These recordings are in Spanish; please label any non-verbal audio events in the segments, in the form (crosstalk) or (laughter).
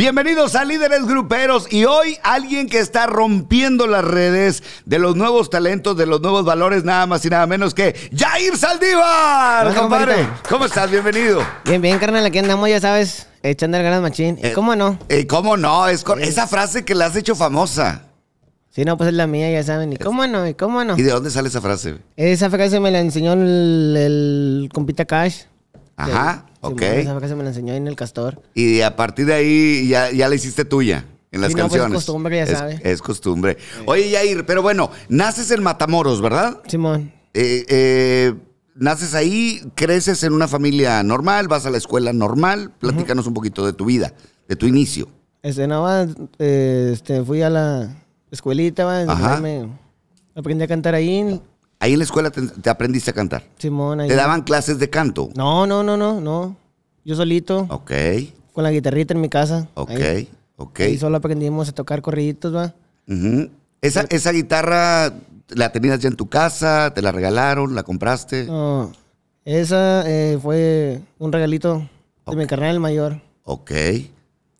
Bienvenidos a Líderes Gruperos y hoy alguien que está rompiendo las redes de los nuevos talentos, de los nuevos valores, nada más y nada menos que Jair Saldívar. Hola, compadre, ¿cómo estás? Bienvenido. Bien, bien, carnal, aquí andamos, ya sabes, echando el gran machín. ¿Y eh, cómo no? ¿Y eh, cómo no? Es con esa frase que la has hecho famosa. Sí, no, pues es la mía, ya saben. ¿Y cómo no? ¿Y cómo no? ¿Y de dónde sale esa frase? Esa frase me la enseñó el compita Cash. Ajá. Ok. esa frase me la enseñó ahí en el castor. Y a partir de ahí ya, ya la hiciste tuya en las pues canciones. es costumbre, ya sabe. Es costumbre. Oye, Yair, pero bueno, naces en Matamoros, ¿verdad? Simón. Eh, eh, naces ahí, creces en una familia normal, vas a la escuela normal. Platícanos un poquito de tu vida, de tu inicio. Este, este fui a la escuelita, aprendí a cantar ahí. Ahí en la escuela te, aprendiste a cantar. Simón, ¿Te daban clases de canto? No, no, no, no, no. Yo solito. Ok. Con la guitarrita en mi casa. Ok, ok. Y solo aprendimos a tocar corriditos, va. esa, guitarra la tenías ya en tu casa, te la regalaron, la compraste. No. Esa eh, fue un regalito de mi carnal mayor. Ok.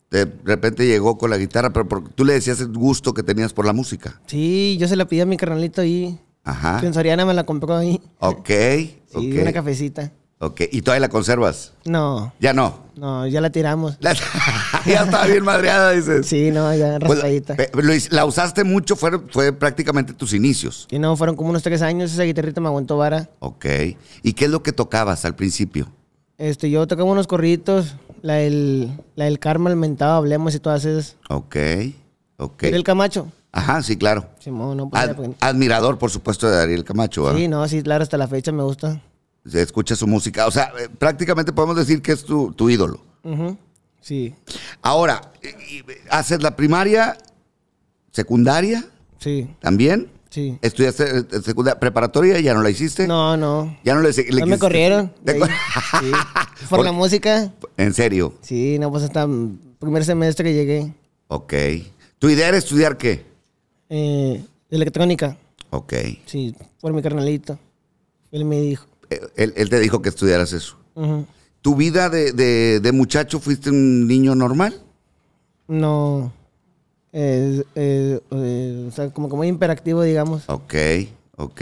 De repente llegó con la guitarra, pero tú le decías el gusto que tenías por la música. Sí, yo se la pedí a mi carnalito ahí. Ajá. Sensoriana me la compró ahí. Ok. (laughs) sí, una cafecita. Ok, ¿y todavía la conservas? No. ¿Ya no? No, ya la tiramos. (laughs) ya estaba bien madreada, dices. Sí, no, ya pues, raspadita. Eh, ¿la usaste mucho? Fue, prácticamente tus inicios. Y no, fueron como unos tres años, esa guitarrita me aguantó vara. Ok. ¿Y qué es lo que tocabas al principio? Este, yo tocaba unos corritos, la del, la del Karma, el hablemos y todas esas. Ok, ok. ¿Y el Camacho? Ajá, sí, claro. Pues admirador, por supuesto, de Ariel Camacho. Sí, no, sí, claro, hasta la fecha me gusta. Se escucha su música. O sea, eh, prácticamente podemos decir que es tu, ídolo. Sí. Ahora, ¿haces la primaria, secundaria? Sí. ¿También? Sí. ¿Estudiaste eh, eh, secundaria preparatoria? ¿Ya no la hiciste? No, no. ¿Ya no le, le No me corrieron. ¿Por, (laughs) (laughs) ¿Por la música? ¿En serio? Sí, no, pues hasta el primer semestre que llegué. Ok. ¿Tu idea era estudiar qué? eh, electrónica. Ok. Sí, por mi carnalito. Él me dijo. Eh, él, te dijo que estudiaras eso. ¿Tu vida de, de, de, muchacho fuiste un niño normal? No. Eh, o sea, como, como imperactivo, digamos. Ok, ok.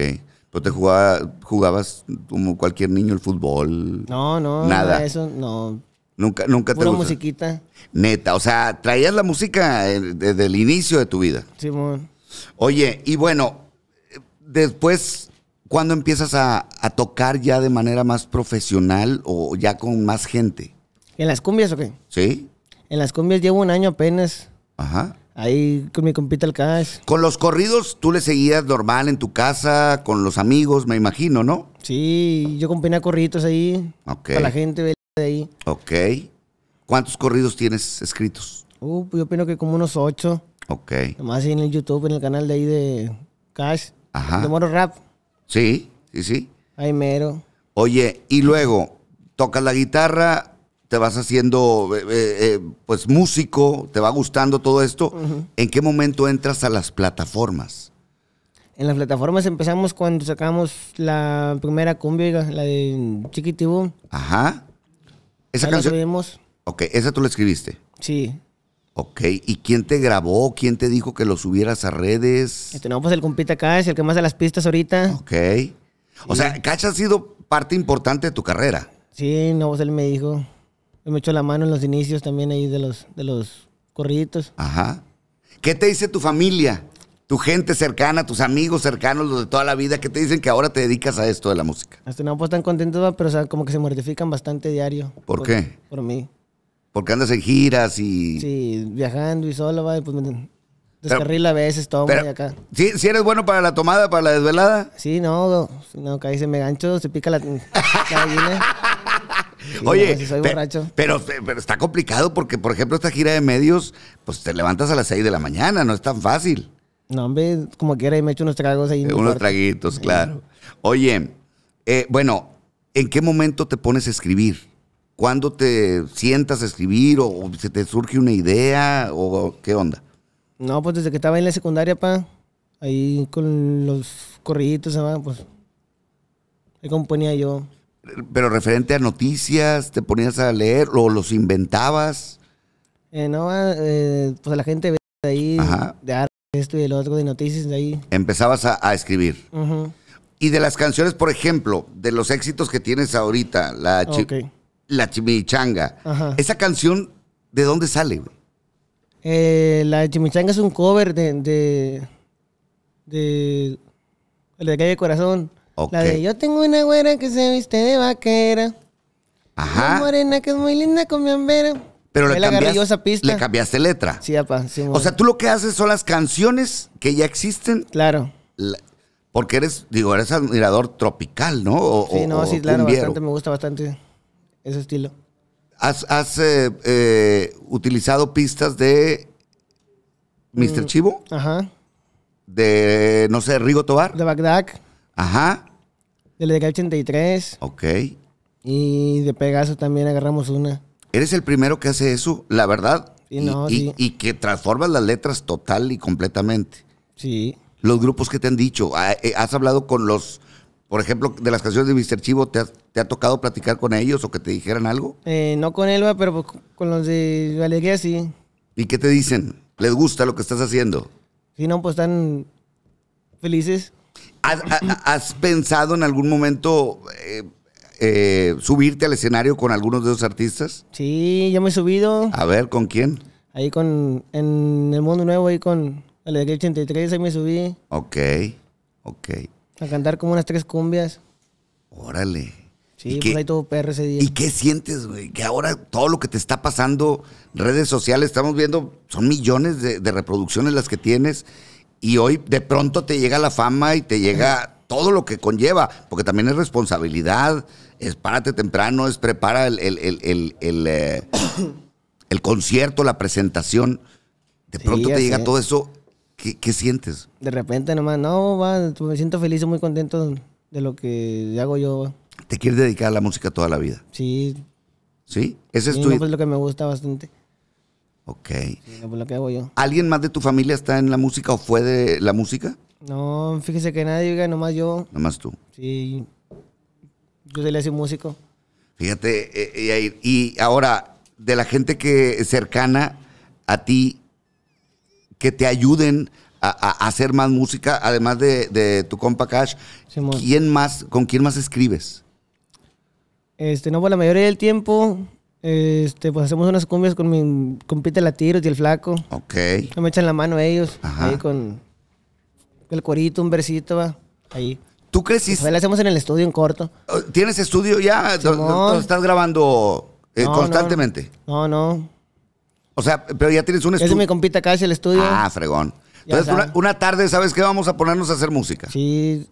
¿Pero te jugaba, jugabas como cualquier niño el fútbol? No, no. Nada. Eso, no. Nunca, nunca Puro te musiquita. Neta, o sea, traías la música eh, desde el inicio de tu vida. Sí, bueno... Oye, y bueno, después, ¿cuándo empiezas a, tocar ya de manera más profesional o ya con más gente? ¿En las cumbias o qué? Sí. En las cumbias llevo un año apenas. Ajá. Ahí con mi compita el cash. Con los corridos tú le seguías normal en tu casa, con los amigos, me imagino, ¿no? Sí, yo compiné corridos ahí. Ok. Para la gente de ahí. Ok. ¿Cuántos corridos tienes escritos? Uh, pues yo opino que como unos ocho. Ok. Nomás en el YouTube, en el canal de ahí de Cash. Ajá. De Moro Rap. Sí, sí, sí. Ay, mero. Oye, y luego, tocas la guitarra, te vas haciendo eh, eh, eh, pues músico, te va gustando todo esto. ¿En qué momento entras a las plataformas? En las plataformas empezamos cuando sacamos la primera cumbia, la de Chiquitibú. Ajá. Esa canción. ok, esa tú la escribiste. Sí. Ok, ¿y quién te grabó? ¿Quién te dijo que lo subieras a redes? Este, pues el compita acá es el que más de las pistas ahorita. Ok. O sea, Cacha ha sido parte importante de tu carrera. Sí, no, pues él me dijo. me echó la mano en los inicios también ahí de los, de los corriditos. Ajá. ¿Qué te dice tu familia? Tu gente cercana, tus amigos cercanos, los de toda la vida, ¿qué te dicen que ahora te dedicas a esto de la música? Hasta este, no, pues están contentos, pero como que se mortifican bastante diario. por qué? Por mí. Porque andas en giras y. Sí, viajando y solo, va, y pues descarrila a veces, toma y acá. ¿sí, si eres bueno para la tomada, para la desvelada? Sí, no, no, ahí se me gancho, se pica la, Oye, Pero, pero, está complicado porque, por ejemplo, esta gira de medios, pues te levantas a las 6 de la mañana, no es tan fácil. No, hombre, como quiera, y me echo unos tragos ahí. unos traguitos, claro. Oye, eh, bueno, ¿en qué momento te pones a escribir? ¿Cuándo te sientas a escribir o, se te surge una idea o qué onda? No, pues desde que estaba en la secundaria, pa, ahí con los corriditos, ah, pues ahí componía yo. Pero referente a noticias, ¿te ponías a leer o los inventabas? Eh, no, ah, eh, pues la gente ve de ahí, de arte, esto y el otro, de noticias de ahí. Empezabas a, escribir. Y de las canciones, por ejemplo, de los éxitos que tienes ahorita, la... Okay la Chimichanga. Ajá. Esa canción, ¿de dónde sale? Eh, la Chimichanga es un cover de. de. de. de calle Corazón. La de Yo tengo una güera que se viste de vaquera. Ajá. Una morena que es muy linda con mi ambera. Pero le cambiaste, le cambiaste letra. Sí, o sea, tú lo que haces son las canciones que ya existen. Claro. porque eres, digo, eres admirador tropical, ¿no? sí, no, sí, claro, bastante, me gusta bastante ese estilo. ¿Has, eh, eh, utilizado pistas de Mr. Mm, Chivo? Ajá. De, no sé, Rigo Tobar. De Bagdad. Ajá. Del Legal 83. Ok. Y de Pegaso también agarramos una. Eres el primero que hace eso, la verdad. y, y, que transformas las letras total y completamente. Sí. Los grupos que te han dicho, ah, eh, has hablado con los por ejemplo, de las canciones de Mr. Chivo, ¿te ha, tocado platicar con ellos o que te dijeran algo? Eh, no con Elba, pero pues, con los de Alegría sí. ¿Y qué te dicen? ¿Les gusta lo que estás haciendo? Sí, no, pues están felices. ¿Has, pensado en algún momento eh, eh, subirte al escenario con algunos de esos artistas? Sí, yo me he subido. A ver, ¿con quién? Ahí con, en El Mundo Nuevo, ahí con Alegría 83, ahí me subí. Ok, ok. A cantar como unas tres cumbias. Órale. Sí, pues ahí todo PR ese día. ¿Y qué sientes, güey? Que ahora todo lo que te está pasando, redes sociales, estamos viendo, son millones de, reproducciones las que tienes y hoy de pronto te llega la fama y te llega (laughs) todo lo que conlleva, porque también es responsabilidad, es párate temprano, es prepara el, el, eh, (coughs) concierto, la presentación. De pronto te llega todo eso ¿Qué, sientes? De repente nomás, no, va, me siento feliz y muy contento de lo que hago yo. ¿Te quieres dedicar a la música toda la vida? Sí. ¿Sí? Ese es tu... Pues, lo que me gusta bastante. Ok. Pues, lo que hago yo. ¿Alguien más de tu familia está en la música o fue de la música? No, fíjese que nadie, diga, nomás yo. Nomás tú. Sí. Yo se le hace músico. Fíjate, eh, eh, y ahora, de la gente que es cercana a ti, que te ayuden a, hacer más música, además de, tu compa Cash, más, ¿con quién más escribes? Este, no, pues la mayoría del tiempo, este, pues hacemos unas cumbias con mi compita Latiros y el Flaco. Ok. Me echan la mano ellos, Ajá. con el corito, un versito, va, ahí. ¿Tú creciste? Pues, la hacemos en el estudio en corto. ¿Tienes estudio ya? estás grabando eh, constantemente? no. no. O sea, pero ya tienes un estudio. me compita acá, el estudio. Ah, fregón. Entonces, una, tarde, ¿sabes qué? Vamos a ponernos a hacer música. Sí.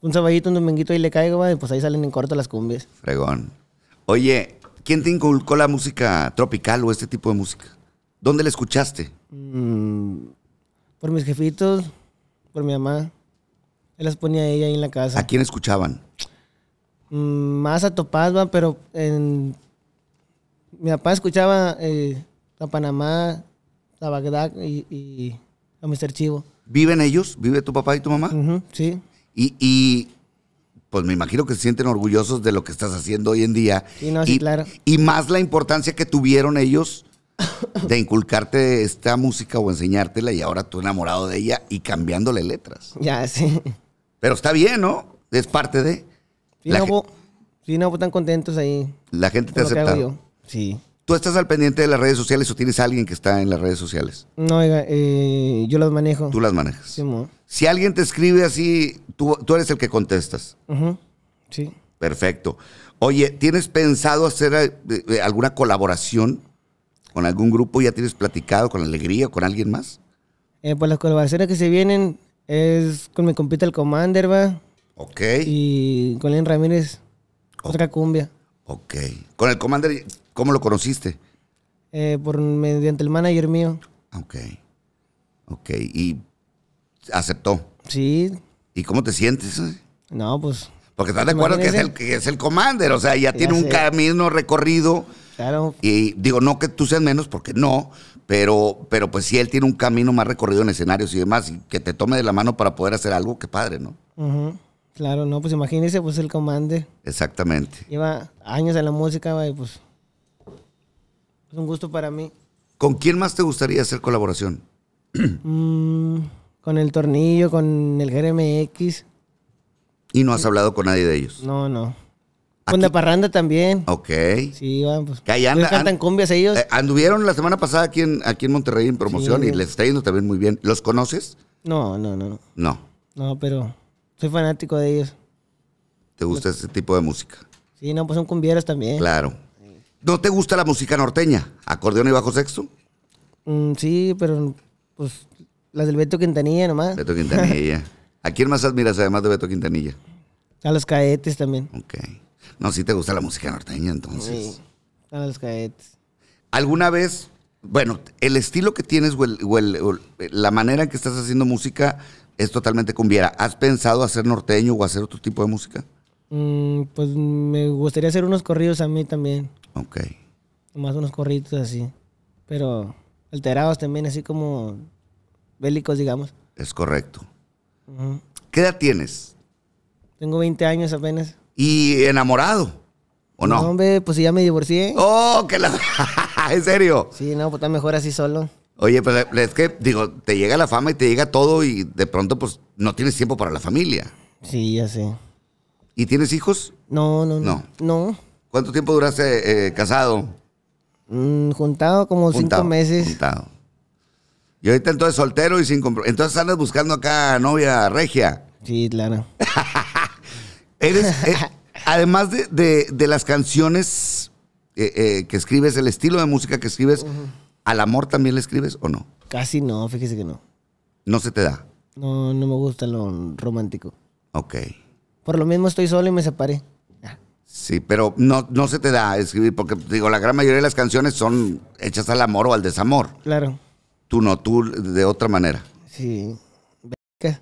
Un saballito, un dominguito ahí le caigo, y pues ahí salen en corto las cumbias. Fregón. Oye, ¿quién te inculcó la música tropical o este tipo de música? ¿Dónde la escuchaste? Mm, por mis jefitos, por mi mamá. Él las ponía ella ahí en la casa. ¿A quién escuchaban? Mm, más a Topazba, pero en... mi papá escuchaba eh, a Panamá, a Bagdad y, a Mr. Chivo. ¿Viven ellos? ¿Vive tu papá y tu mamá? sí. Y, pues me imagino que se sienten orgullosos de lo que estás haciendo hoy en día. Sí, y, claro. Y más la importancia que tuvieron ellos (coughs) de inculcarte esta música o enseñártela y ahora tú enamorado de ella y cambiándole letras. Ya, sí. Pero está bien, ¿no? Es parte de... Sí, no, están contentos ahí. La gente te acepta. Sí. ¿Tú estás al pendiente de las redes sociales o tienes a alguien que está en las redes sociales? No, eh, yo las manejo. Tú las manejas. Sí, si alguien te escribe así, tú, eres el que contestas. Sí. Perfecto. Oye, ¿tienes pensado hacer eh, eh, alguna colaboración con algún grupo? ¿Ya tienes platicado con alegría o con alguien más? pues las colaboraciones que se vienen es con mi compita el Commander, va. Ok. Y con Len Ramírez, otra cumbia. Ok. Con el Commander ¿Cómo lo conociste? Eh, por mediante el manager mío. Ok. Ok. ¿Y aceptó? Sí. ¿Y cómo te sientes? Eh? No, pues. Porque estás pues de acuerdo que es, el, que es el commander, o sea, ya, tiene un camino recorrido. Claro. Y digo, no que tú seas menos, porque no, pero, pero pues si él tiene un camino más recorrido en escenarios y demás, y que te tome de la mano para poder hacer algo, qué padre, ¿no? Claro, no, pues imagínese, pues el commander. Exactamente. Lleva años en la música, y pues es un gusto para mí. ¿Con quién más te gustaría hacer colaboración? (clears throat) Mm, con el tornillo, con el GRMX. ¿Y no has hablado con nadie de ellos? No, no. Con la parranda también. Ok. Sí, vamos. pues. cantan cumbias ellos. Eh, anduvieron la semana pasada aquí en, aquí en Monterrey en promoción y les está yendo también muy bien. ¿Los conoces? No, no, no. No. No, pero soy fanático de ellos. ¿Te gusta este ese tipo de música? Sí, no, pues son cumbieras también. Claro. ¿No te gusta la música norteña? ¿Acordeón y bajo sexto? Mm, sí, pero pues las del Beto Quintanilla nomás. Beto Quintanilla. (laughs) ¿A quién más admiras además de Beto Quintanilla? A los caetes también. Ok. No, sí te gusta la música norteña entonces. Sí, a los caetes. ¿Alguna vez, bueno, el estilo que tienes o, la manera en que estás haciendo música es totalmente cumbiera. ¿Has pensado hacer norteño o hacer otro tipo de música? Mm, pues me gustaría hacer unos corridos a mí también. Ok. Nomás unos corritos así. Pero alterados también, así como bélicos, digamos. Es correcto. ¿Qué edad tienes? Tengo 20 años apenas. ¿Y enamorado? ¿O no? No, hombre, pues ya me divorcié. ¡Oh, qué la. (laughs) ¿En serio? Sí, no, pues está mejor así solo. Oye, pues es que, digo, te llega la fama y te llega todo y de pronto, pues no tienes tiempo para la familia. Sí, ya sé. ¿Y tienes hijos? No, no, no. No. no. ¿Cuánto tiempo duraste eh, casado? Mm, juntado como cinco meses. Juntado. Y ahorita entonces soltero y sin compromiso. Entonces andas buscando acá novia regia. Sí, claro. (laughs) Eh, además de, las canciones eh, que escribes, el estilo de música que escribes, ¿al amor también le escribes o no? Casi no, fíjese que no. ¿No se te da? No, no me gusta lo romántico. Ok. Por lo mismo estoy solo y me separé. Sí, pero no, se te da escribir, porque digo, la gran mayoría de las canciones son hechas al amor o al desamor. Claro. Tú no, tú de otra manera. Sí. Beca.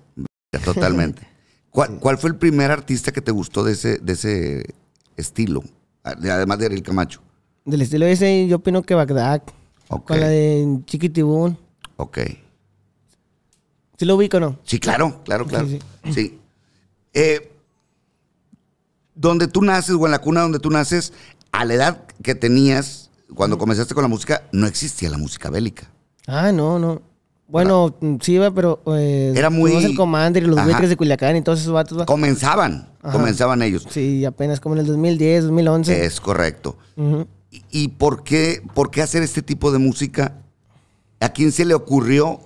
totalmente. (laughs) ¿Cuál, fue el primer artista que te gustó de ese, de ese estilo? Ah, además de Ariel Camacho. Del estilo ese, yo opino que Bagdad. Okay. Con la de Chiquitibún. Ok. ¿Sí lo ubico no? Sí, claro, claro, claro. Sí. sí. Eh, donde tú naces o en la cuna donde tú naces, a la edad que tenías cuando comenzaste con la música, no existía la música bélica. Ah, no, no. Bueno, sí sí, pero. Eh, Era muy. el Commander y los de Culiacán y todos esos vatos. Comenzaban, comenzaban ellos. Sí, apenas como en el 2010, 2011. Es correcto. ¿Y, por, qué, por qué hacer este tipo de música? ¿A quién se le ocurrió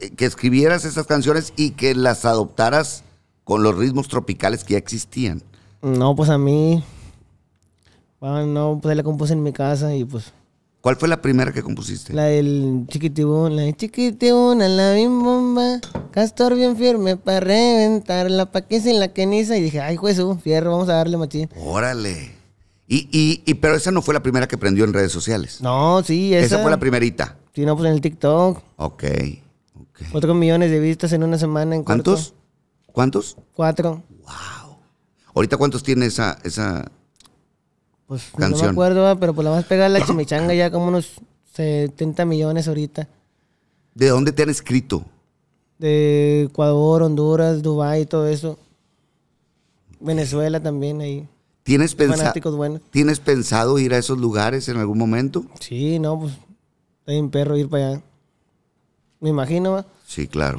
eh, que escribieras esas canciones y que las adoptaras con los ritmos tropicales que ya existían? No, pues a mí. Bueno, no, pues la compuse en mi casa y pues. ¿Cuál fue la primera que compusiste? La del chiquitibón, la de a la bien bomba, castor bien firme para reventar la paquisa y la queniza. Y dije, ay, juez, fierro, vamos a darle machín. Órale. Y, y, y, pero esa no fue la primera que prendió en redes sociales. No, sí, esa. Esa fue la primerita. Sí, no, pues en el TikTok. Ok, ok. Cuatro millones de vistas en una semana en ¿Cuántos? ¿Cuántos? Cuatro. Wow. ¿Ahorita cuántos tiene esa, esa pues, canción? No me acuerdo, pero por pues, la más pegar la (coughs) chimichanga ya como unos 70 millones ahorita. ¿De dónde te han escrito? De Ecuador, Honduras, Dubái, todo eso. Venezuela también ahí. ¿Tienes, ¿Tienes pensado ir a esos lugares en algún momento? Sí, no, pues hay un perro ir para allá. Me imagino. Sí, claro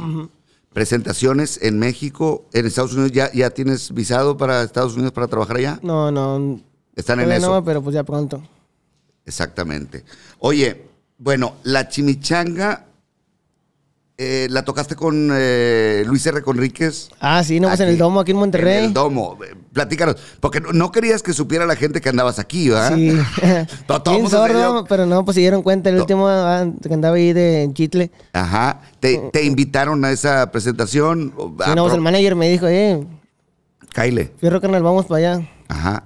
presentaciones en México, en Estados Unidos, ¿ya, ya tienes visado para Estados Unidos para trabajar allá? No, no. Están en eso. No, pero pues ya pronto. Exactamente. Oye, bueno, la chimichanga eh, la tocaste con eh, Luis R. Conríquez. Ah, sí, pues, en el domo, aquí en Monterrey. En el domo. Eh, platícanos, porque no, querías que supiera la gente que andabas aquí, ¿verdad? Sí. (laughs) pero no, pues se dieron cuenta el último ah, que andaba ahí de en Chitle. Ajá. ¿Te, invitaron a esa presentación? Sí, pues, el manager me dijo, eh. Kyle. Fierro, Canal, vamos para allá. Ajá.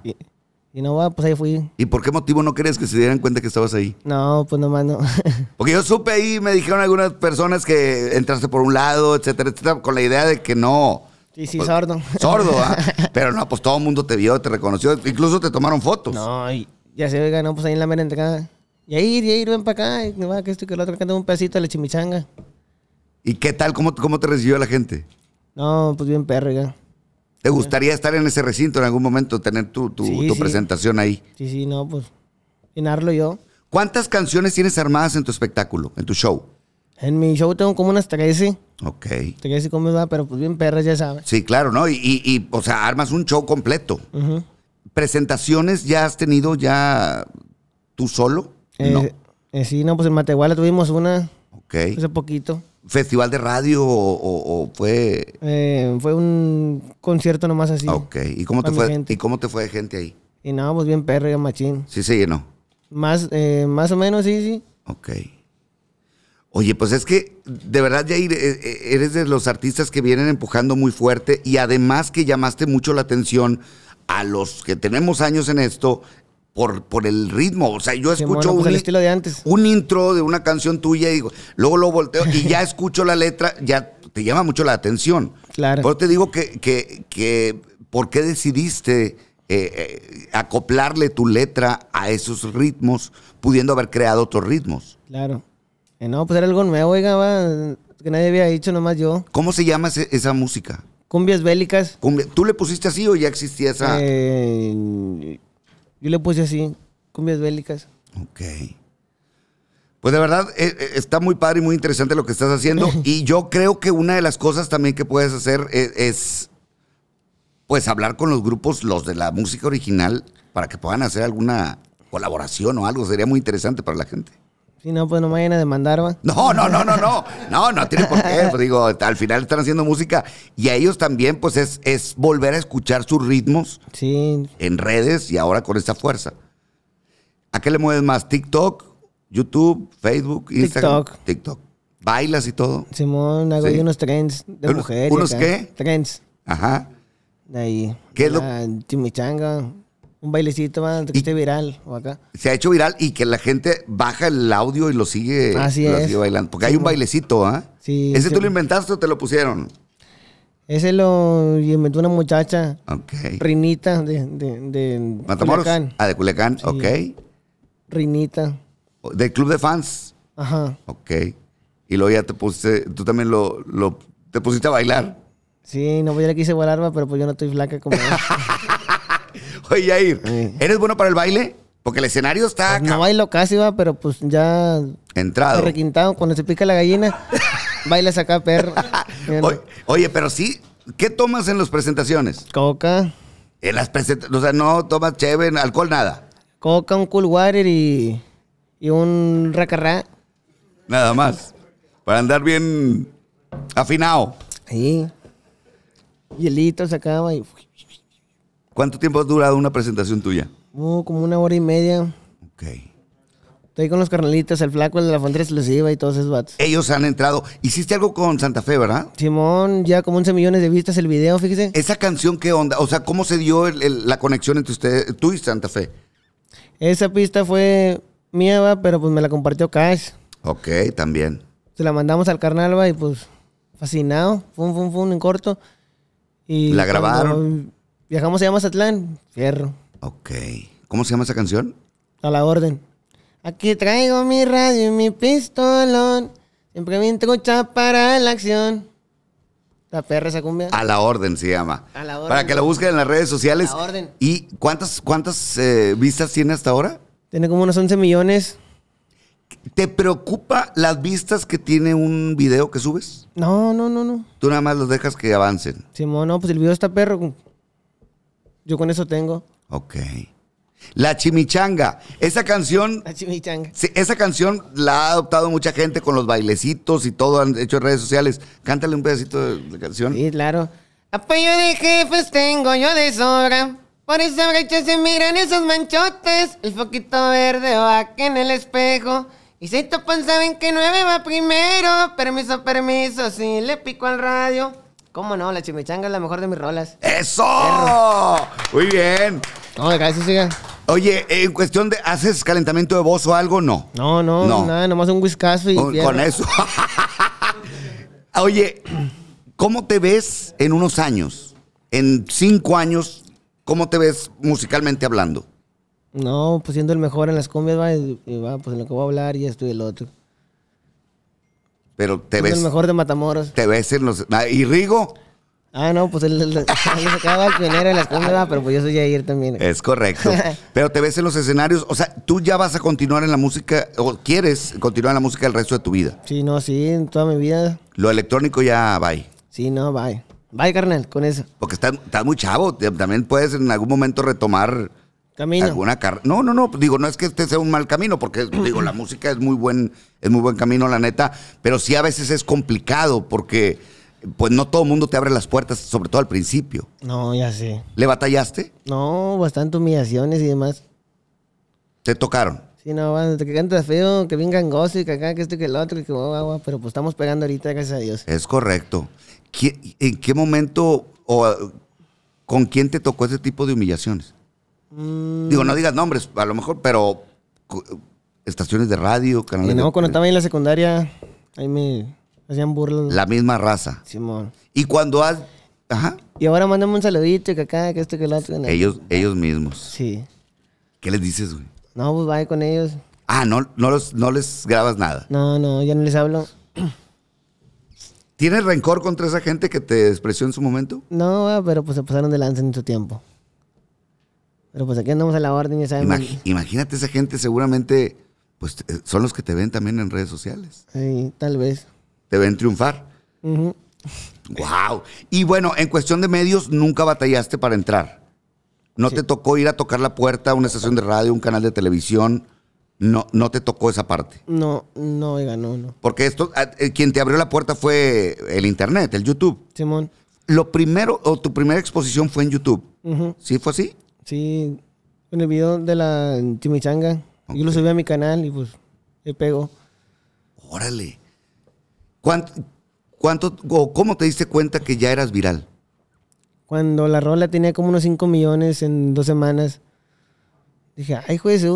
Y no, va, pues ahí fui. ¿Y por qué motivo no querías que se dieran cuenta que estabas ahí? No, pues nomás no. (laughs) Porque yo supe ahí, me dijeron algunas personas que entraste por un lado, etcétera, etcétera, con la idea de que no. Sí, sí, pues, sordo. Sordo, ¿ah? (laughs) Pero no, pues todo el mundo te vio, te reconoció, incluso te tomaron fotos. No, y ya se oiga, no, pues ahí en la mera Y ahí, y ahí, ven para acá, y va, que esto que lo otro, acá tengo un pedacito de la chimichanga. ¿Y qué tal? ¿Cómo, cómo te recibió la gente? No, pues bien perro, ya. ¿Te gustaría estar en ese recinto en algún momento, tener tu, presentación ahí? Sí, sí, no, pues llenarlo yo. ¿Cuántas canciones tienes armadas en tu espectáculo, en tu show? En mi show tengo como unas 13. Ok. 13 como pero pues bien perras, ya sabes. Sí, claro, ¿no? Y, y, o sea, armas un show completo. ¿Presentaciones ya has tenido ya tú solo? Eh, no. Eh, sí, no, pues en Matehuala tuvimos una. Ok. Hace poquito festival de radio o, fue...? Eh, fue un concierto nomás así. Ah, ok. ¿Y cómo, te fue, ¿Y cómo te fue de gente ahí? Y nada, no, pues bien perro y machín. Sí se llenó. Más, eh, más o menos, sí, sí. Ok. Oye, pues es que de verdad, Jair, eh, eres de los artistas que vienen empujando muy fuerte y además que llamaste mucho la atención a los que tenemos años en esto por, el ritmo. O sea, yo escucho pues, un, estilo de antes. un intro de una canción tuya y digo, luego lo volteo y ya (laughs) escucho la letra, ya te llama mucho la atención. Claro. Pero te digo que, ¿por qué decidiste eh, eh, acoplarle tu letra a esos ritmos, pudiendo haber creado otros ritmos? Claro. Eh, no, pues era algo nuevo, oiga, que nadie había dicho, nomás yo. ¿Cómo se llama esa música? Cumbias bélicas. ¿Tú le pusiste así o ya existía esa? Yo le puse así, cumbias bélicas. Ok. Pues de verdad, eh, eh, está muy padre y muy interesante lo que estás haciendo. (laughs) y yo creo que una de las cosas también que puedes hacer es, eh, es, pues, hablar con los grupos, los de la música original, para que puedan hacer alguna colaboración o algo. Sería muy interesante para la gente. Si no, pues no me vayan a demandar, ¿va? No, no, no, no, no. No, no tiene por qué. (laughs) digo, al final están haciendo música y a ellos también, pues es, es volver a escuchar sus ritmos sí. en redes y ahora con esa fuerza. ¿A qué le mueves más? ¿TikTok, YouTube, Facebook, Instagram? TikTok. TikTok. ¿Bailas y todo? Simón, hago unos trends de mujeres. ¿Unos qué? Trends. Ajá. De ahí. ¿Qué es lo? Timmy chimichanga un bailecito más que viral o acá. Se ha hecho viral y que la gente baja el audio y lo sigue, Así bailando. Porque hay un bailecito, ¿ah? Sí. ¿Ese tú lo inventaste o te lo pusieron? Ese lo inventó una muchacha. Ok. Rinita de, de, de Ah, de Culiacán, ok. Rinita. Del club de fans. Ajá. Ok. Y luego ya te pusiste, tú también lo, lo te pusiste a bailar. Sí, no, pues yo le quise bailar, pero pues yo no estoy flaca como (laughs) Oye, Jair, ¿eres bueno para el baile? Porque el escenario está... acá. Pues no bailo casi, va, pero pues ya... Entrado. Requintado, cuando se pica la gallina, bailas acá, perro. (laughs) oye, pero sí, ¿qué tomas en las presentaciones? Coca. En las presentaciones, o sea, no tomas chévere, alcohol, nada. Coca, un cool water y, y un racarrá. Nada más. Para andar bien afinado. Sí. se acaba y... ¿Cuánto tiempo ha durado una presentación tuya? como una hora y media. Ok. Estoy con los carnalitos, el flaco, el de la fuente exclusiva y todos esos vatos. Ellos han entrado. Hiciste algo con Santa Fe, ¿verdad? Simón, ya como 11 millones de vistas el video, fíjese. ¿Esa canción qué onda? O sea, ¿cómo se dio la conexión entre ustedes, tú y Santa Fe? Esa pista fue mía, pero pues me la compartió Cash. Ok, también. Se la mandamos al carnal, y pues fascinado. Fum, fum, fum, en corto. Y ¿La grabaron? Viajamos allá a Mazatlán, fierro. Ok. ¿Cómo se llama esa canción? A la orden. Aquí traigo mi radio y mi pistolón. Siempre bien trucha para la acción. La perra esa cumbia. A la orden se llama. A la orden. Para que la busquen en las redes sociales. A la orden. ¿Y cuántas, cuántas eh, vistas tiene hasta ahora? Tiene como unos 11 millones. ¿Te preocupa las vistas que tiene un video que subes? No, no, no, no. Tú nada más los dejas que avancen. Simón, sí, no, pues el video está perro. Yo con eso tengo. Ok. La chimichanga. Esa canción. La chimichanga. Esa canción la ha adoptado mucha gente con los bailecitos y todo, han hecho redes sociales. Cántale un pedacito de canción. Sí, claro. Apoyo de jefes tengo yo de sobra. Por esa brecha se miran esos manchotes. El foquito verde va aquí en el espejo. Y si topan, saben que nueve va primero. Permiso, permiso, si le pico al radio. ¿Cómo no? La chimichanga es la mejor de mis rolas. ¡Eso! Muy bien. No, acá siga. Oye, en cuestión de, ¿haces calentamiento de voz o algo? No. No, no, nada, nomás un whiskazo y. Con, eso. (laughs) Oye, ¿cómo te ves en unos años? En cinco años, ¿cómo te ves musicalmente hablando? No, pues siendo el mejor en las cumbias, va, pues en lo que voy a hablar y esto y el otro. Pero te ves. el mejor de Matamoros. Te ves en los. Ah, ¿Y Rigo? Ah, no, pues él, se acaba pionero en la cámara, pero pues yo soy Jair también. Es correcto. (laughs) Pero te ves en los escenarios, o sea, tú ya vas a continuar en la música, o quieres continuar en la música el resto de tu vida. Sí, no, sí, en toda mi vida. Lo electrónico ya, bye. Sí, no, va Bye, carnal, con eso. Porque estás, estás muy chavo, también puedes en algún momento retomar Alguna car no, no, no, digo, no es que este sea un mal camino, porque (clears throat) digo, la música es muy buen, es muy buen camino, la neta, pero sí a veces es complicado porque pues no todo el mundo te abre las puertas, sobre todo al principio. No, ya sé. ¿Le batallaste? No, bastante humillaciones y demás. ¿Te tocaron? Sí, no, que cantas feo, que vengan gozo y que acá, que esto y que el otro, que pero pues estamos pegando ahorita, gracias a Dios. Es correcto. ¿En qué momento o con quién te tocó ese tipo de humillaciones? Mm. Digo, no digas nombres, a lo mejor, pero estaciones de radio, canales. no, cuando estaba en la secundaria, ahí me hacían burlas. La misma raza. Simón. Y cuando has. Ajá. Y ahora mandame un saludito que acá, que esto, que lo otro. Ellos, ellos mismos. Sí. ¿Qué les dices, güey? No, pues vaya con ellos. Ah, no, no, los, no les grabas nada. No, no, ya no les hablo. ¿Tienes rencor contra esa gente que te despreció en su momento? No, ah, pero pues se pasaron de lanza en su tiempo. Pero pues aquí andamos a la orden, ya imagínate, esa gente seguramente pues son los que te ven también en redes sociales. Sí, tal vez. Te ven triunfar. Uh Wow. Y bueno, en cuestión de medios, nunca batallaste para entrar. No te tocó ir a tocar la puerta a una estación de radio, un canal de televisión. No, no te tocó esa parte. No, no, oiga, no, no. Porque esto, ah, eh, quien te abrió la puerta fue el internet, el YouTube. Simón. Lo primero, o tu primera exposición fue en YouTube. ¿Sí fue así? Sí, en el video de la chimichanga. Yo lo subí a mi canal y pues le pegó. Órale. ¿Cuánto, o cómo te diste cuenta que ya eras viral? Cuando la rola tenía como unos 5 millones en dos semanas. Dije, ay, juez,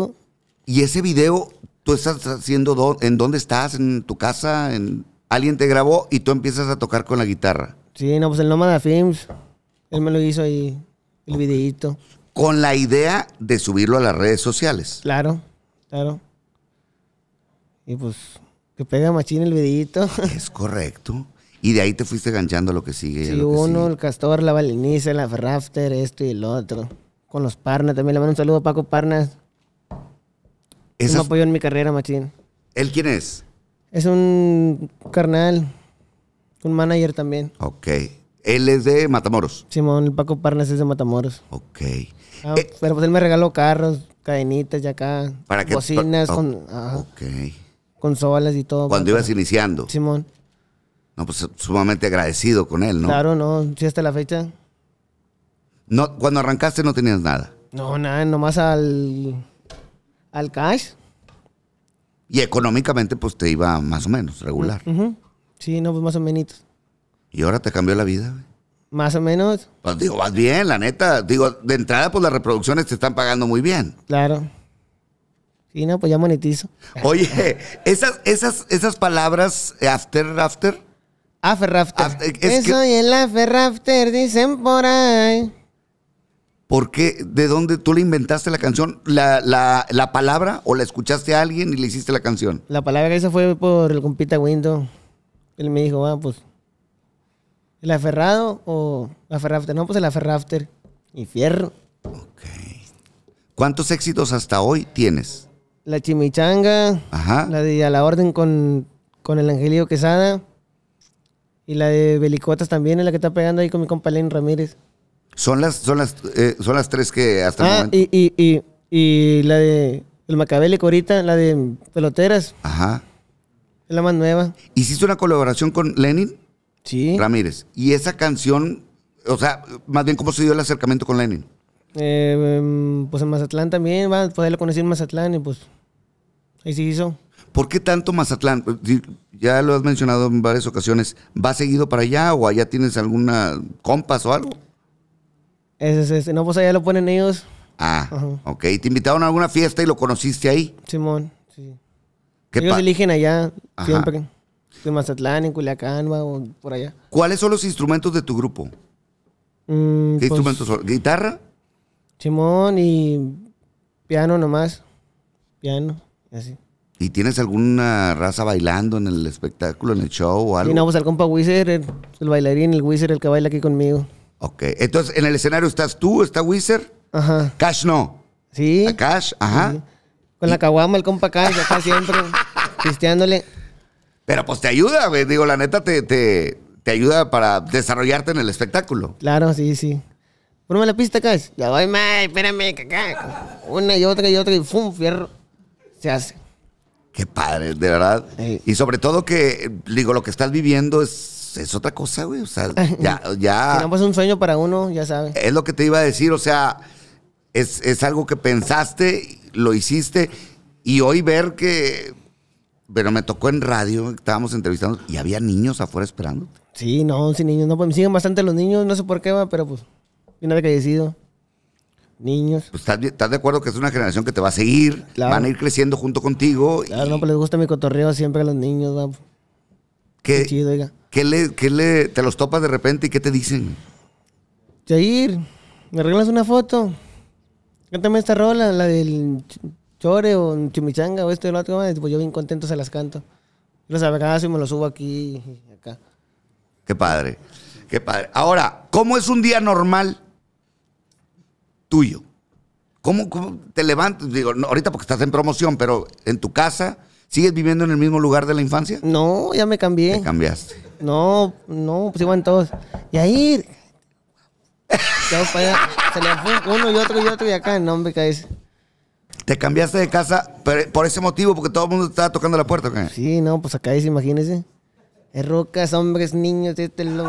¿Y ese video tú estás haciendo en dónde estás? ¿En tu casa? alguien te grabó y tú empiezas a tocar con la guitarra? Sí, no, pues el Nómada Films. Él me lo hizo ahí, el videíto con la idea de subirlo a las redes sociales. Claro, claro. Y pues que pega machín el videito. (laughs) Es correcto. Y de ahí te fuiste ganchando lo que sigue. Sí, uno, el castor, la baleniza, la rafter, esto y el otro. Con los Parnas también. Le mando un saludo a Paco Parnas. Es un apoyo en mi carrera, machín. ¿Él quién es? Es un carnal, un manager también. Ok. Él es de Matamoros. Simón, el Paco Parnas es de Matamoros. Ok. Ah, pero pues él me regaló carros, cadenitas y acá. ¿Para Bocinas Cocinas con. Ah, y todo. Cuando ibas iniciando. Simón. No, pues sumamente agradecido con él, ¿no? Claro, no. Sí, hasta la fecha. No, cuando arrancaste no tenías nada. No, nada, nomás al. al cash. Y económicamente, pues te iba más o menos regular. Sí, no, pues más o menos. Y ahora te cambió la vida, Más o menos. Pues digo, vas bien, la neta. Digo, de entrada, pues las reproducciones te están pagando muy bien. Claro. Sí, no, pues ya monetizo. Oye, (laughs) esas, esas, esas palabras, eh, after, after. After, after. Eso y el after, dicen por ahí. ¿Por qué? ¿De dónde tú le inventaste la canción? ¿La, palabra o la escuchaste a alguien y le hiciste la canción? La palabra esa fue por el compita Window. Él me dijo, ah, pues ¿El aferrado o aferrafter? No, pues el aferrafter. Y fierro. Ok. ¿Cuántos éxitos hasta hoy tienes? La chimichanga. Ajá. La de A la Orden con, el Angelio Quesada. Y la de Belicotas también, es la que está pegando ahí con mi compa Lenin Ramírez. Son las, son las, eh, son las tres que hasta ah, Y, y, y, la de El Macabélico Corita, la de Peloteras. Ajá. Es la más nueva. ¿Hiciste una colaboración con Lenin? Ramírez. Y esa canción, o sea, más bien, ¿cómo se dio el acercamiento con Lenin? Eh, em, pues en Mazatlán también, va, pues ahí lo conocí en Mazatlán y pues ahí se hizo. ¿Por qué tanto Mazatlán? Pues, ya lo has mencionado en varias ocasiones. ¿va seguido para allá o allá tienes alguna compas o algo? Es, no, pues allá lo ponen ellos. Ah, Ajá. ok. ¿Te invitaron a alguna fiesta y lo conociste ahí? Simón, sí. ¿Qué ellos eligen allá siempre de Mazatlán, en Culiacán, o por allá. ¿Cuáles son los instrumentos de tu grupo? Mm, ¿Qué pues, instrumentos son? ¿Guitarra? Chimón y piano nomás. Piano, así. ¿Y tienes alguna raza bailando en el espectáculo, en el show o algo? Sí, no, pues al compa Wizard, el, bailarín, el Wizard, el que baila aquí conmigo. Ok, entonces en el escenario estás tú, está Wizard. Ajá. Cash no. Sí. A Cash, ajá. Con la caguama, el compa Cash, acá siempre, (laughs) pisteándole. Pero pues te ayuda, güey. Digo, la neta te, ayuda para desarrollarte en el espectáculo. Claro, sí, sí. Ponme la pista, acá. Ya voy mae, espérame, caca. Una y otra y otra y ¡fum! Fierro. Se hace. Qué padre, de verdad. Y sobre todo que, digo, lo que estás viviendo es, es otra cosa, güey. O sea, (laughs) ya, ya. es pues, un sueño para uno, ya sabes. Es lo que te iba a decir, o sea, es, es algo que pensaste, lo hiciste, y hoy ver que pero me tocó en radio, estábamos entrevistando y había niños afuera esperando. Sí, no, sin niños. No, me pues, siguen bastante los niños, no sé por qué, va, pero pues, bien agradecido. Niños. Pues estás, estás de acuerdo que es una generación que te va a seguir, van a ir creciendo junto contigo. Claro, no, pues les gusta mi cotorreo siempre a los niños, va. Pues. ¿Qué, chido, oiga. ¿Qué le, te los topas de repente y qué te dicen? Jair, ¿me arreglas una foto? Cántame esta rola, la del chore o un chimichanga o esto y lo otro, pues yo bien contento se las canto. Los abrazo y me los subo aquí y acá. Qué padre, qué padre. Ahora, ¿cómo es un día normal tuyo? ¿Cómo, te levantas? Digo, ahorita porque estás en promoción, pero en tu casa, ¿sigues viviendo en el mismo lugar de la infancia? No, ya me cambié. Te cambiaste. No, no, pues iban todos. Y ahí... (laughs) Pues, se le fue uno y otro y otro y acá, no, me caes. ¿Te cambiaste de casa por ese motivo? Porque todo el mundo estaba tocando la puerta. ¿qué? Sí, no, pues acá es, imagínese. Es rocas, hombres, niños, este, lo,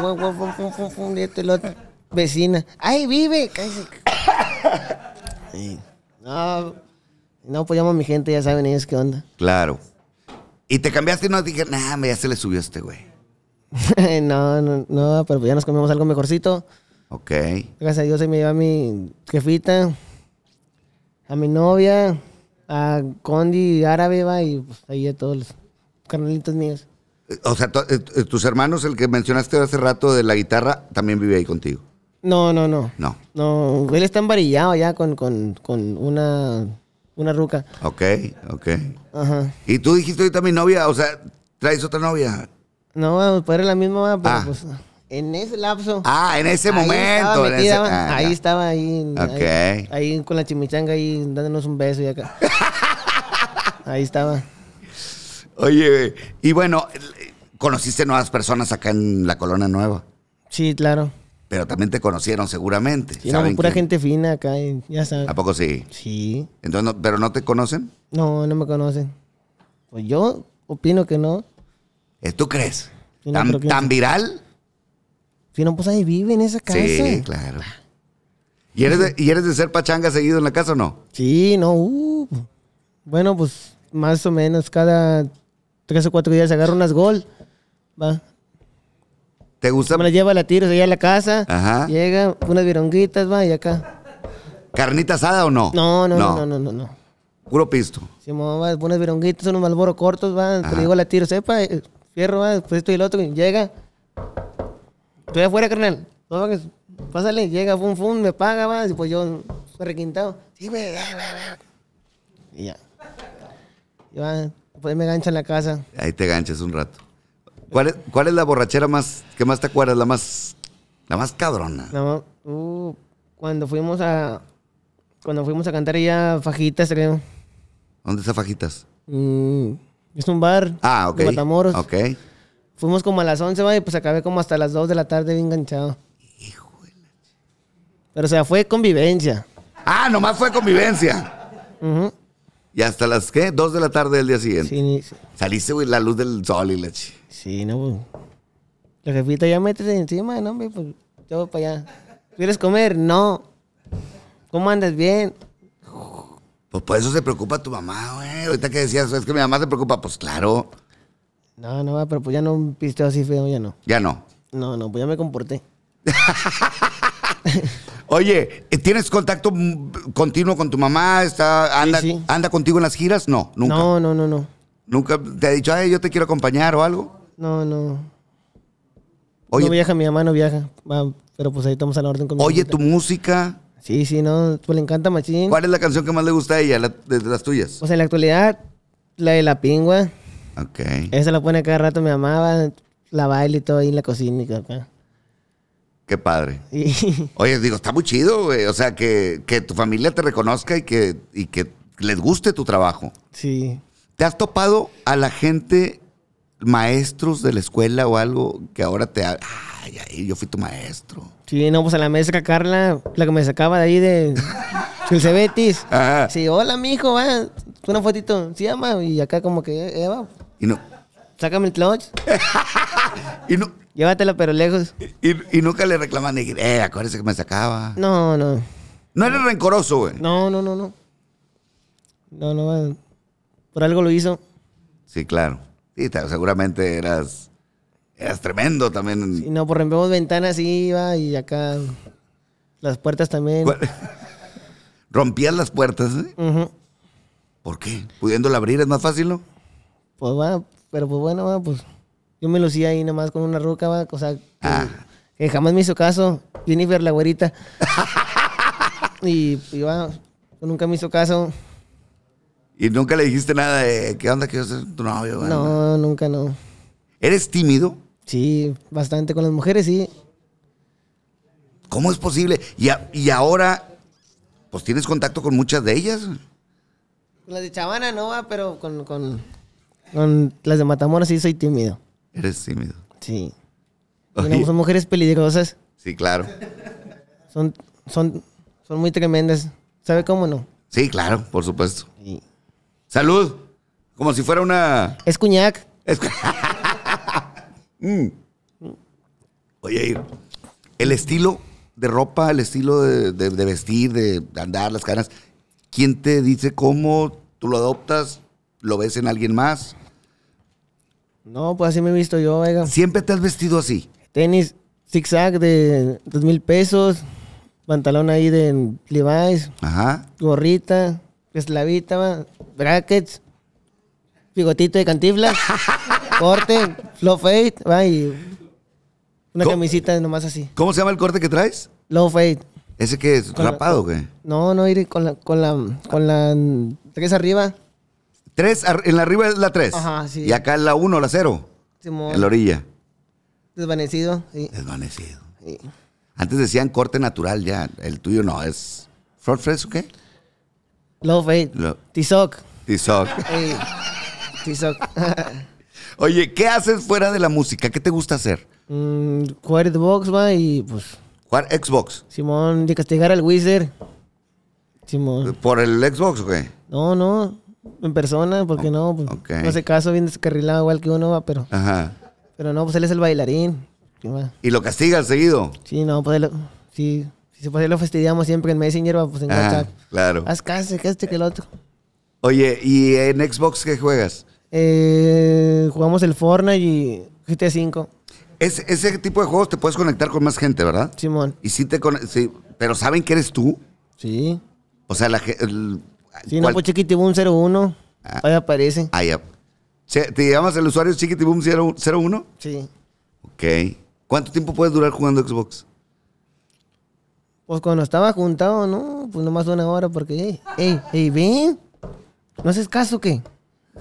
este, vecina. ¡Ay, vive! (coughs) No, no, pues llamo a mi gente, ya saben ellos qué onda. Claro. Y te cambiaste y no dije, nah, ya se le subió a este güey. (laughs) no, no, no, pero pues ya nos comimos algo mejorcito. Ok. Gracias a Dios se me lleva mi jefita a mi novia, a Condi Árabe, va, y pues ahí a todos los carnalitos míos. O sea, eh, eh, tus hermanos, el que mencionaste hace rato de la guitarra, también vive ahí contigo. No, no, no. No. No, él está embarillado ya con, una, una ruca. Ok, ok. Ajá. Y tú dijiste ahorita mi novia, o sea, traes otra novia. No, pues era la misma, pero ah. pues. En ese lapso. Ah, en ese momento. Ah, ahí estaba ahí, okay. ahí, con la chimichanga ahí dándonos un beso y acá. (laughs) ahí estaba. Oye, y bueno, conociste nuevas personas acá en la Colonia Nueva. Sí, claro. Pero también te conocieron seguramente. Sí, pura gente fina acá, ya sabes. ¿A poco sí? Sí. Entonces, ¿pero no te conocen? No, no me conocen. Pues yo opino que no. Eh, ¿Tú crees? ¿Tan, ¿Tan viral? Si no, pues ahí vive en esa casa. Sí, claro. ¿Y eres, de, ¿Y eres de ser pachanga seguido en la casa o no? Sí, no. Uh, bueno, pues más o menos cada tres o cuatro días agarro unas gol. Va. ¿Te gusta? Me las lleva a la tiro, allá a la casa. Llega, unas vironguitas, va, y acá. ¿Carnita asada o no? No, no, no, no, no, Puro pisto. Sí, va, unas vironguitas, unos malboros cortos, va. Te digo a la tiro, sepa, eh, fierro, va, pues esto y el otro, y llega. Estoy afuera, carnal. pásale, llega, fum, fum, me paga, más. Y pues yo, requintado. Sí, güey. Y ya. Y va, pues me gancha en la casa. Ahí te ganchas un rato. ¿Cuál es, la borrachera más, que más te acuerdas? La más, la más cabrona. No, uh, cuando fuimos a, cuando fuimos a cantar allá Fajitas, creo. ¿Dónde está Fajitas? Mm, es un bar. Ah, ok. De Matamoros. Ok. Fuimos como a las 11, güey, pues acabé como hasta las 2 de la tarde bien enganchado. Híjole. Pero o sea, fue convivencia. Ah, nomás fue convivencia. Y hasta las, ¿qué? 2 de la tarde del día siguiente. Sí, Saliste, güey, la luz del sol y la ch... Sí, no, güey. Pues. La jefita ya métete encima, no, pues yo voy para allá. ¿Quieres comer? No. ¿Cómo andas? Bien. Pues por eso se preocupa tu mamá, güey. Ahorita que decías, es que mi mamá se preocupa. Pues claro. No, no, pero pues ya no un pisteo así feo, ya no. Ya no. No, no, pues ya me comporté. (laughs) Oye, ¿tienes contacto continuo con tu mamá? ¿Está, anda, ¿Anda contigo en las giras? No, nunca. No, no, no, no. ¿Nunca te ha dicho, ay, yo te quiero acompañar o algo? No, no. Oye, no viaja, mi mamá no viaja. Pero pues ahí estamos a la orden con Oye, tu música. Sí, sí, no, pues le encanta Machín. ¿Cuál es la canción que más le gusta a ella, de, de las tuyas? O sea, en la actualidad, la de La Pingua. Ok. Esa la pone cada rato, me amaba, la baila y todo ahí en la cocina y acá. Qué padre. (laughs) Oye, digo, está muy chido, güey. O sea, que, tu familia te reconozca y que, y que les guste tu trabajo. Sí. ¿Te has topado a la gente, maestros de la escuela o algo, que ahora te... Ha... Ay, ay, yo fui tu maestro. Sí, no, pues a la mesa Carla, la que me sacaba de ahí de Ajá. sí, hola, mijo, va, una fotito. Sí, llama y acá como que, Eva, eh, eh, y no. Sácame el clutch. (laughs) y no. Llévatela, pero lejos. Y, nunca le reclaman, eh, acuérdese que me sacaba. No, no. No eres rencoroso, güey. No, no, no, no. No, no, eh, por algo lo hizo. Sí, claro. Sí, seguramente eras, eras tremendo también. Sí, no, por rompemos ventanas, iba y acá las puertas también. (laughs) ¿Rompías las puertas? Eh? ¿Por qué? ¿Pudiéndola abrir es más fácil, no? pues va, pero pues bueno, va, pues yo me lucía ahí nomás con una ruca, va, cosa que, ah. jamás me hizo caso. Jennifer la güerita. (laughs) y, bueno nunca me hizo caso. ¿Y nunca le dijiste nada de qué onda que yo soy tu novio? No, nunca no. ¿Eres tímido? Sí, bastante con las mujeres, sí. ¿Cómo es posible? Y, y ahora, pues tienes contacto con muchas de ellas. Las de Chavana no va, pero con, con las de Matamoros sí soy tímido. Eres tímido. Sí. Son mujeres peligrosas. Sí, claro. Son, son, son muy tremendas. ¿Sabe cómo no? Sí, claro, por supuesto. Sí. Salud. Como si fuera una. Es cuñac. (laughs) Mm. Oye, el estilo de ropa, el estilo de, vestir, de andar, las caras. ¿Quién te dice cómo? ¿Tú lo adoptas? ¿Lo ves en alguien más? No, pues así me he visto yo, oiga. ¿Siempre te has vestido así? Tenis zigzag de dos mil pesos, pantalón ahí de Levi's, Ajá. gorrita, eslavita, brackets, bigotito de cantiflas, (laughs) corte, low fade, va y una camisita nomás así. ¿Cómo se llama el corte que traes? Low fade. ¿Ese que es? ¿Rapado No, no, ir con la, con la, con la tres arriba. Tres, en la arriba es la tres? Ajá, sí. Y acá es la uno, la 0. En la orilla. Desvanecido, sí. Desvanecido. Antes decían corte natural ya. El tuyo no, es. ¿Front Fresh o qué? Low Fade. Eh. Tizoc. Tizoc. Tizoc. (laughs) Oye, ¿qué haces fuera de la música? ¿Qué te gusta hacer? Mm, jugar Xbox, va, y pues. ¿Jugar Xbox? Simón, de castigar al Wizard. Simón. ¿Por el Xbox o qué? No, no en persona, porque pues no, pues, no se caso bien descarrilado igual que uno va, pero. Ajá. Pero no, pues él es el bailarín. ¿Y lo castiga seguido? Sí, no, pues él, si lo fastidiamos siempre en Messenger, va, pues en Claro. Haz caso, que este que el otro. Oye, ¿y en Xbox qué juegas? Eh, jugamos el Fortnite y GTA V. Es, ese tipo de juegos te puedes conectar con más gente, ¿verdad? Simón. Y sí te sí, pero saben que eres tú. Sí. O sea, la, gente... Si no, pues Chiquitibum 01. Ah. ahí aparece. Ahí ¿Te llamas el usuario Chiquitiboom 01? Sí. Ok. ¿Cuánto tiempo puedes durar jugando Xbox? Pues cuando estaba juntado, ¿no? Pues nomás una hora porque, Ey, ey, ven. ¿No haces caso qué?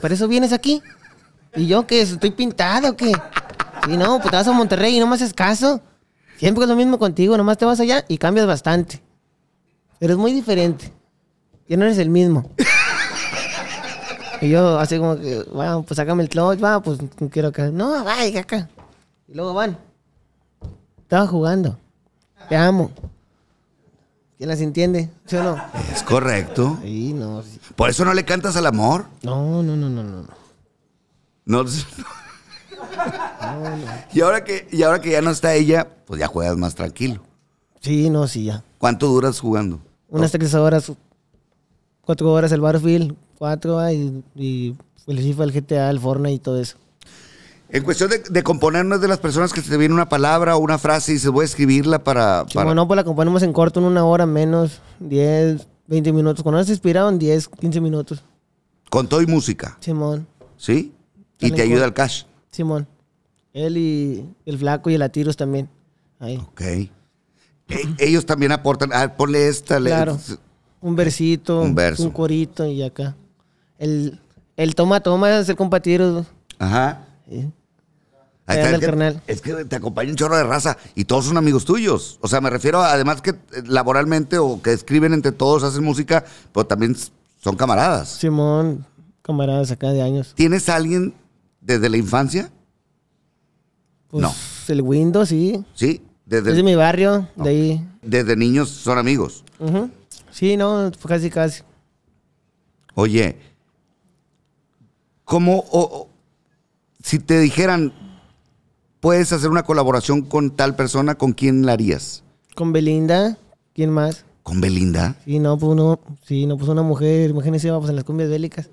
¿Para eso vienes aquí? ¿Y yo qué? ¿Estoy pintado qué? Si no, pues te vas a Monterrey y no me haces caso. Siempre es lo mismo contigo, nomás te vas allá y cambias bastante. Pero es muy diferente ya no eres el mismo. y yo así como que, bueno, pues sácame el clutch, va, pues quiero acá. No, vaya acá. Y luego van. Estaba jugando. Te amo. ¿Quién las entiende? ¿Sí o no? Es correcto. Sí, no. ¿Por eso no le cantas al amor? No, no, no, no, no. No. no. (laughs) no, Y, ahora que, y ahora que ya no está ella, pues ya juegas más tranquilo. Sí, no, sí, ya. ¿Cuánto duras jugando? Unas tres horas cuatro horas el Barfield, cuatro, ah, y, y el FIFA, el GTA, el Fortnite y todo eso. En cuestión de, de es de las personas que te viene una palabra o una frase y se voy a escribirla para. Bueno, pues la componemos en corto, en una hora menos, 10, 20 minutos. Cuando nos inspiraron, 10, 15 minutos. Con todo y música. Simón. ¿Sí? Y te ayuda el cash. Simón. Él y el flaco y el atiros también. Ahí. Ok. E, ellos también aportan. Ah, ponle esta. Le un versito, un, corito y acá. El, el toma, toma es el Ajá. Ahí está, es, que, es que te acompaña un chorro de raza y todos son amigos tuyos. O sea, me refiero además que eh, laboralmente o que escriben entre todos, hacen música, pero también son camaradas. Simón, camaradas acá de años. ¿Tienes alguien desde la infancia? Pues no. El Windows, sí. Sí, desde. mi barrio, de ahí. Desde niños son amigos. Ajá. Sí, no, casi, casi. Oye, ¿cómo, o, si te dijeran, puedes hacer una colaboración con tal persona, ¿con quién la harías? Con Belinda, ¿quién más? ¿Con Belinda? Sí, no, pues no, sí, no, pues una mujer, imagínense, vamos en las cumbias bélicas.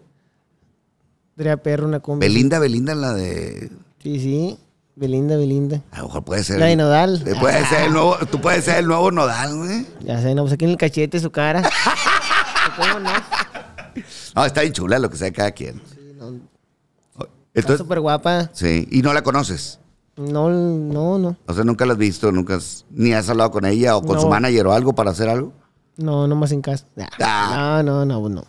Sería perro una cumbia. Belinda, Belinda, la de... Sí, sí. Belinda, Belinda. A lo mejor puede ser. La de Nodal. Eh, puede ah. ser el nuevo, tú puedes ser el nuevo Nodal, güey. Ya sé, no, pues aquí en el cachete su cara. (laughs) no? está bien chula lo que sea cada quien. Sí, no. está súper guapa. Sí, y no la conoces. No, no, no. O sea, nunca la has visto, nunca ni has hablado con ella o con su manager o algo para hacer algo. No, no más en casa. Ah. No, no, no, pues no.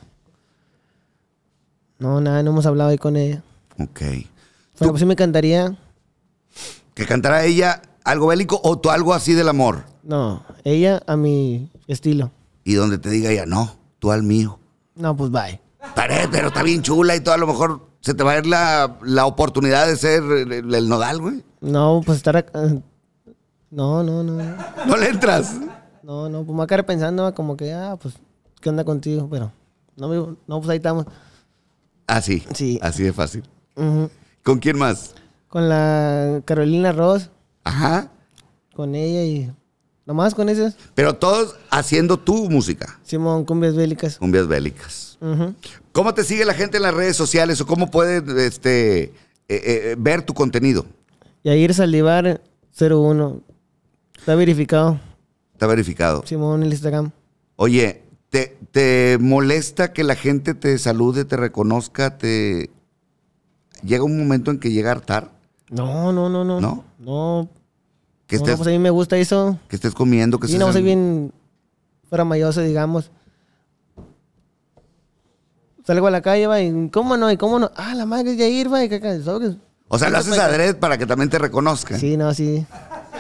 No, nada, no hemos hablado ahí con ella. Ok. Pero pues sí me encantaría que cantara ella algo bélico o tú algo así del amor. No, ella a mi estilo. Y donde te diga ella, no, tú al mío. No, pues bye. Paré, pero está bien chula y todo, a lo mejor se te va a ir la, oportunidad de ser el, nodal, güey. No, pues estar No, no, no. ¿No le entras? No, no, pues me voy pensando como que, ah, pues, ¿qué onda contigo? Pero, no, no pues ahí estamos. Así. Ah, sí. Así de fácil. ¿Con quién más? Con la Carolina Ross. Ajá. Con ella y. Nomás con esas. Pero todos haciendo tu música. Simón, cumbias bélicas. Cumbias bélicas. ¿Cómo te sigue la gente en las redes sociales o cómo puede este, eh, eh, ver tu contenido? Yair Salivar 01. Está verificado. Está verificado. Simón, el Instagram. Oye, ¿te, ¿te molesta que la gente te salude, te reconozca, te... Llega un momento en que llega a hartar? No, no, no, no. ¿No? No. pues a mí me gusta eso. Que estés comiendo, que si no, soy bien mayoso, digamos. Salgo a la calle, va, y cómo no, y cómo no. Ah, la madre de ir, va, y caca, O sea, lo haces a Dredd para que también te reconozcan. Sí, no, sí.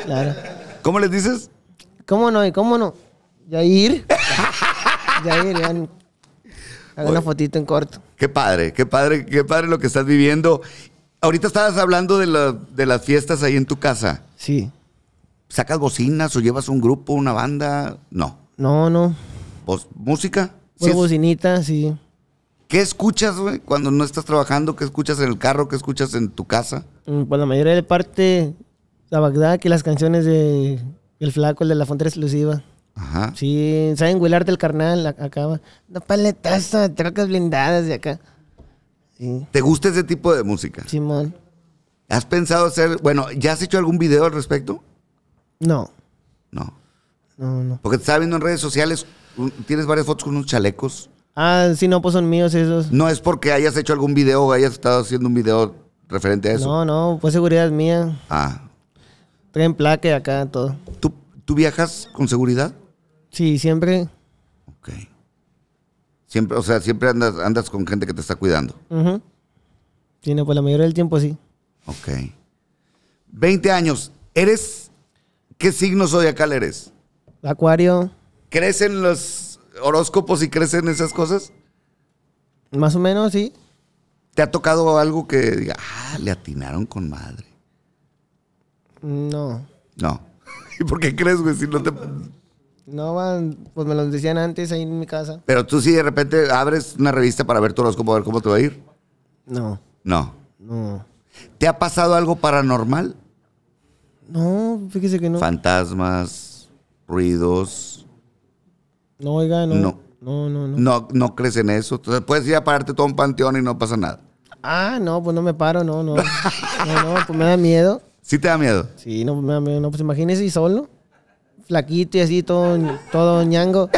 Claro. ¿Cómo les dices? ¿Cómo no? ¿Y cómo no? Yair. Yair, ya. Hago una fotito en corto. Qué padre, qué padre, qué padre lo que estás viviendo. Ahorita estabas hablando de, las fiestas ahí en tu casa. Sí. ¿Sacas bocinas o llevas un grupo, una banda? No. No, no. ¿Pues ¿Música? Pues bocinitas, bocinita, sí. ¿Qué escuchas, güey, cuando no estás trabajando? ¿Qué escuchas en el carro? ¿Qué escuchas en tu casa? Mm, pues la mayoría de parte, la Bagdad, que las canciones de El Flaco, el de la fontera Exclusiva. Ajá. Sí, saben huilarte el carnal, acaba. Una paletaza, trocas blindadas de acá. ¿Te gusta ese tipo de música? Simón. ¿Has pensado hacer, bueno, ¿ya has hecho algún video al respecto? No. No. No, no. Porque te estaba viendo en redes sociales, tienes varias fotos con unos chalecos. Ah, sí, no, pues son míos esos. No es porque hayas hecho algún video o hayas estado haciendo un video referente a eso. No, no, pues seguridad mía. Ah. Tren plaque acá, todo. ¿Tú, ¿Tú viajas con seguridad? Sí, siempre. Ok. Siempre, o sea, siempre andas, andas con gente que te está cuidando. tiene Sí, pues la mayoría del tiempo sí. Ok. 20 años. ¿Eres. ¿Qué signo zodiacal eres? Acuario. ¿Crees en los horóscopos y crees en esas cosas? Más o menos, sí. ¿Te ha tocado algo que diga, ah, le atinaron con madre? No. No. (laughs) ¿Y por qué crees, güey? Si no te. No van, pues me lo decían antes ahí en mi casa. Pero tú sí de repente abres una revista para ver todos horóscopo, ver cómo te va a ir. No. No. No. ¿Te ha pasado algo paranormal? No, fíjese que no. Fantasmas, ruidos. No, oiga, no. No. No, no, no. No, no crees en eso. Entonces puedes ir a pararte todo un panteón y no pasa nada. Ah, no, pues no me paro, no, no. (laughs) no, no, pues me da miedo. ¿Sí te da miedo? Sí, no, me da miedo. No, pues imagínese y solo flaquito y así, todo, ñango.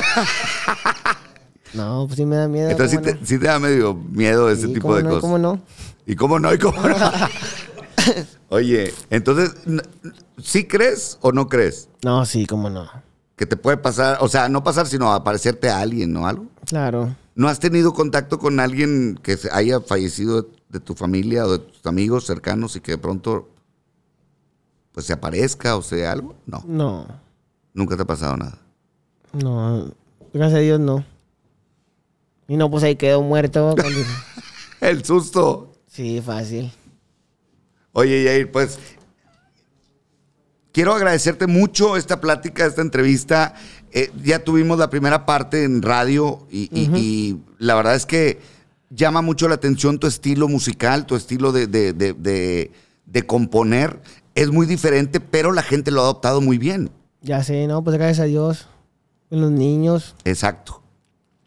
No, pues sí me da miedo. Entonces sí te, da medio miedo ese tipo de cosas. ¿Cómo no? ¿Y ¿Y cómo no? (laughs) Oye, entonces, ¿sí crees o no crees? No, sí, cómo no. Que te puede pasar, o sea, no pasar, sino aparecerte a alguien, ¿no? Algo. Claro. ¿No has tenido contacto con alguien que haya fallecido de tu familia o de tus amigos cercanos y que de pronto pues se aparezca o sea algo? No. No. ¿Nunca te ha pasado nada? No, gracias a Dios no. Y no, pues ahí quedó muerto. (laughs) El susto. Sí, fácil. Oye, Yair, pues quiero agradecerte mucho esta plática, esta entrevista. Eh, ya tuvimos la primera parte en radio y, la verdad es que llama mucho la atención tu estilo musical, tu estilo de, de, de, componer. Es muy diferente, pero la gente lo ha adoptado muy bien. Ya sé, no, pues gracias a Dios. los niños. Exacto.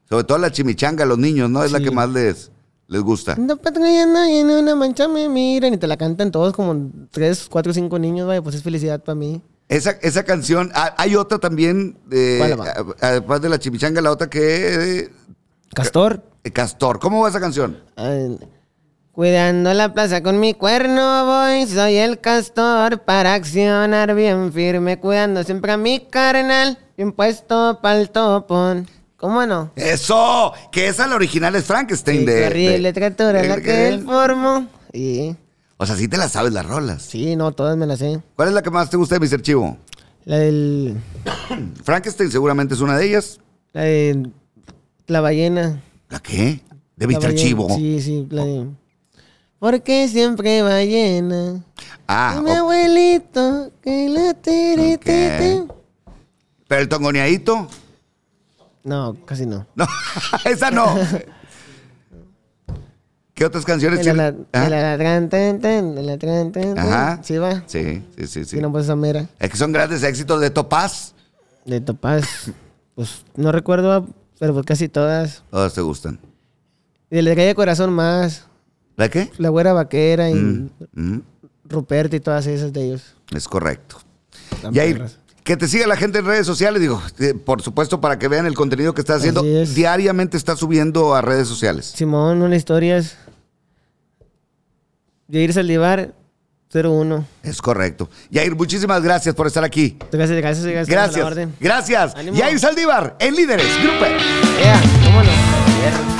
Sobre todo la chimichanga, los niños, ¿no? Es la que más les, les gusta. No, en pues, una mancha me miran y te la cantan todos como tres, cuatro, cinco niños, vaya, pues es felicidad para mí. Esa, esa canción, ah, hay otra también, eh, ah, además ah, de la chimichanga, la otra que... Eh, Castor. Castor, ¿cómo va esa canción? ver... Cuidando la plaza con mi cuerno voy, soy el castor para accionar bien firme, cuidando siempre a mi carnal, bien puesto pa'l topón. ¿Cómo no? ¡Eso! Que esa la original es Frankenstein sí, de... Terrible literatura, la que él formó. Y... O sea, sí te la sabes las rolas. Sí, no, todas me las sé. ¿Cuál es la que más te gusta de mis Chivo? La del... (coughs) Frankenstein seguramente es una de ellas. La de... La ballena. ¿La qué? De Mister archivo Chivo. Sí, sí, la de porque siempre va llena. Ah. mi abuelito que la tirite. okay. ¿Pero el tongoneadito? No, casi no. No, (laughs) esa no. ¿Qué otras canciones de la, la, la Ajá. Sí va. Sí, sí, sí. sí. No, pues, mera. Es que son grandes éxitos de Topaz. De Topaz. pues no recuerdo, pero pues casi todas. Todas te gustan. Y de la calle corazón más. ¿La qué? La güera vaquera y mm, mm. Rupert y todas esas de ellos. Es correcto. Y ahí, que te siga la gente en redes sociales, digo, por supuesto, para que vean el contenido que está haciendo. Diariamente está subiendo a redes sociales. Simón, una historia es. Yair Saldivar, 01. Es correcto. Yair, muchísimas gracias por estar aquí. Gracias, gracias, gracias. Gracias. Yair Saldívar, en Líderes, Grupo. E.